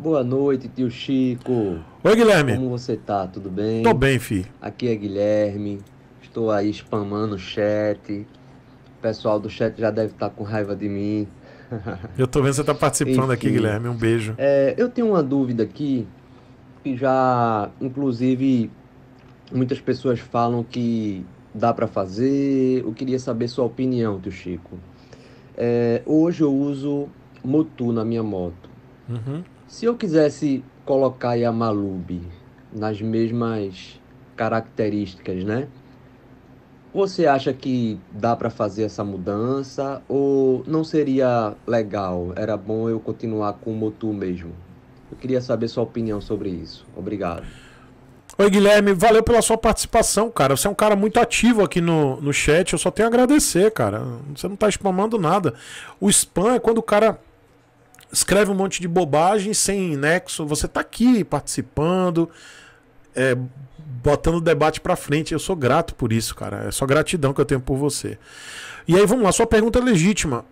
Boa noite, tio Chico. Oi, Guilherme. Como você tá? Tudo bem? Tô bem, fi. Aqui é Guilherme. Estou aí spamando o chat. O pessoal do chat já deve estar tá com raiva de mim. Eu tô vendo você tá participando Enfim, aqui, Guilherme. Um beijo. É, eu tenho uma dúvida aqui que já, inclusive, muitas pessoas falam que dá para fazer. Eu queria saber sua opinião, tio Chico. É, hoje eu uso Motu na minha moto. Uhum. Se eu quisesse colocar a Malubi nas mesmas características, né? Você acha que dá para fazer essa mudança ou não seria legal? Era bom eu continuar com o Motu mesmo? Eu queria saber sua opinião sobre isso. Obrigado. Oi, Guilherme. Valeu pela sua participação, cara. Você é um cara muito ativo aqui no, no chat. Eu só tenho a agradecer, cara. Você não tá spamando nada. O spam é quando o cara escreve um monte de bobagem sem nexo. Você está aqui participando, é, botando o debate para frente. Eu sou grato por isso, cara. É só gratidão que eu tenho por você. E aí, vamos lá, sua pergunta é legítima.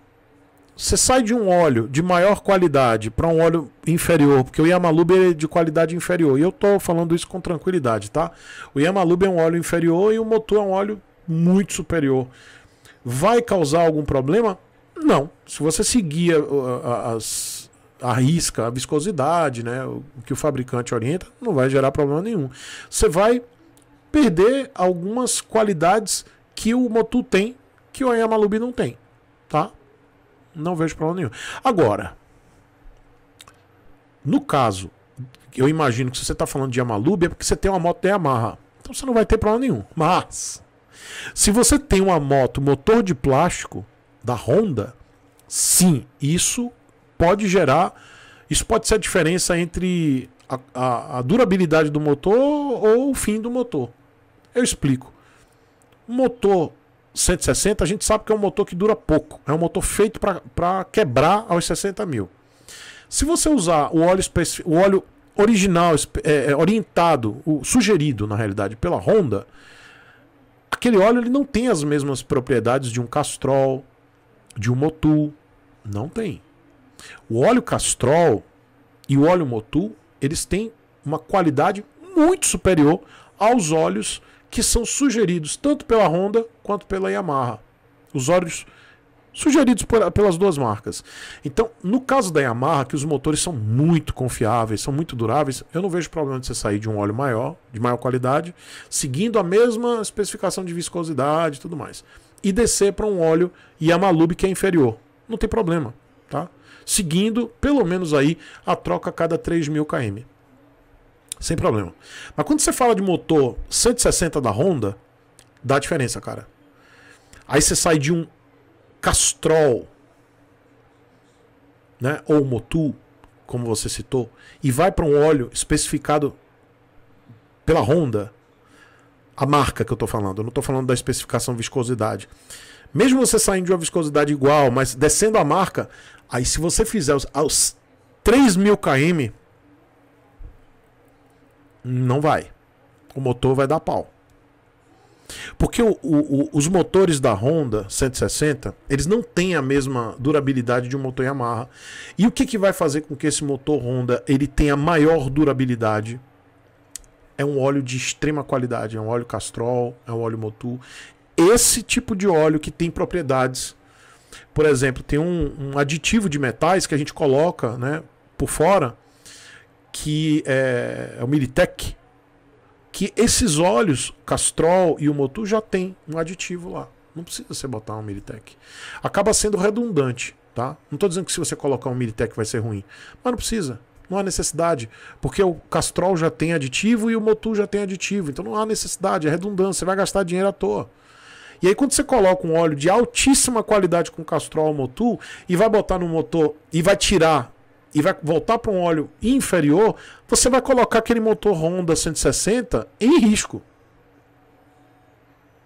Você sai de um óleo de maior qualidade para um óleo inferior, porque o Yamalube é de qualidade inferior. E eu tô falando isso com tranquilidade, tá? O Yamalube é um óleo inferior e o motor é um óleo muito superior. Vai causar algum problema? Não. Se você seguir as, arrisca a viscosidade, né? O que o fabricante orienta, não vai gerar problema nenhum. Você vai perder algumas qualidades que o Motul tem, que o Ayamalubi não tem, tá? Não vejo problema nenhum. Agora, no caso, eu imagino que se você está falando de Yamalubi é porque você tem uma moto da Yamaha. Então você não vai ter problema nenhum. Mas, se você tem uma moto motor de plástico da Honda, sim, isso pode gerar. Isso pode ser a diferença entre a, a, a durabilidade do motor ou o fim do motor. Eu explico. O motor 160, a gente sabe que é um motor que dura pouco. É um motor feito para quebrar aos 60 mil. Se você usar o óleo, o óleo original, é, é, orientado, o sugerido, na realidade, pela Honda, aquele óleo ele não tem as mesmas propriedades de um Castrol, de um Motul. Não tem. O óleo castrol e o óleo motul, eles têm uma qualidade muito superior aos óleos que são sugeridos tanto pela Honda quanto pela Yamaha. Os óleos sugeridos por, pelas duas marcas. Então, no caso da Yamaha, que os motores são muito confiáveis, são muito duráveis, eu não vejo problema de você sair de um óleo maior, de maior qualidade, seguindo a mesma especificação de viscosidade e tudo mais. E descer para um óleo Yamalube que é inferior. Não tem problema tá? Seguindo pelo menos aí a troca a cada 3.000 km. Sem problema. Mas quando você fala de motor 160 da Honda, dá diferença, cara. Aí você sai de um Castrol, né? Ou Motul, como você citou, e vai para um óleo especificado pela Honda a marca que eu estou falando, eu não estou falando da especificação viscosidade. Mesmo você saindo de uma viscosidade igual, mas descendo a marca, aí se você fizer os, aos 3.000 km, não vai. O motor vai dar pau. Porque o, o, os motores da Honda 160, eles não têm a mesma durabilidade de um motor Yamaha. E o que, que vai fazer com que esse motor Honda ele tenha maior durabilidade? é um óleo de extrema qualidade, é um óleo castrol, é um óleo motu. Esse tipo de óleo que tem propriedades. Por exemplo, tem um, um aditivo de metais que a gente coloca né, por fora, que é, é o Militec, que esses óleos, Castrol e o Motu, já tem um aditivo lá. Não precisa você botar um Militec. Acaba sendo redundante, tá? Não estou dizendo que se você colocar um Militec vai ser ruim, mas não precisa. Não há necessidade, porque o Castrol já tem aditivo e o Motul já tem aditivo. Então não há necessidade, é redundância, você vai gastar dinheiro à toa. E aí quando você coloca um óleo de altíssima qualidade com Castrol ou Motul e vai botar no motor e vai tirar e vai voltar para um óleo inferior, você vai colocar aquele motor Honda 160 em risco.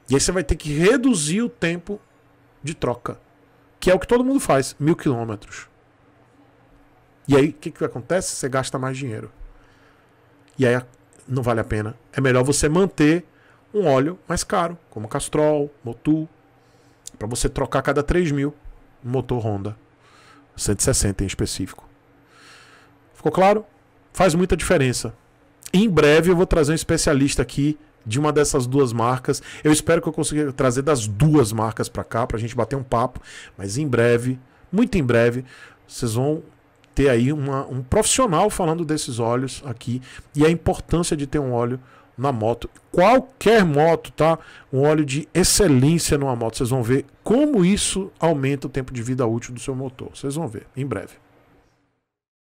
E aí você vai ter que reduzir o tempo de troca, que é o que todo mundo faz, mil quilômetros. E aí, o que, que acontece? Você gasta mais dinheiro. E aí, não vale a pena. É melhor você manter um óleo mais caro, como Castrol, Motul, para você trocar cada 3 mil um motor Honda. 160 em específico. Ficou claro? Faz muita diferença. Em breve eu vou trazer um especialista aqui de uma dessas duas marcas. Eu espero que eu consiga trazer das duas marcas para cá para a gente bater um papo, mas em breve, muito em breve, vocês vão ter aí uma, um profissional falando desses óleos aqui e a importância de ter um óleo na moto. Qualquer moto, tá? Um óleo de excelência numa moto. Vocês vão ver como isso aumenta o tempo de vida útil do seu motor. Vocês vão ver em breve.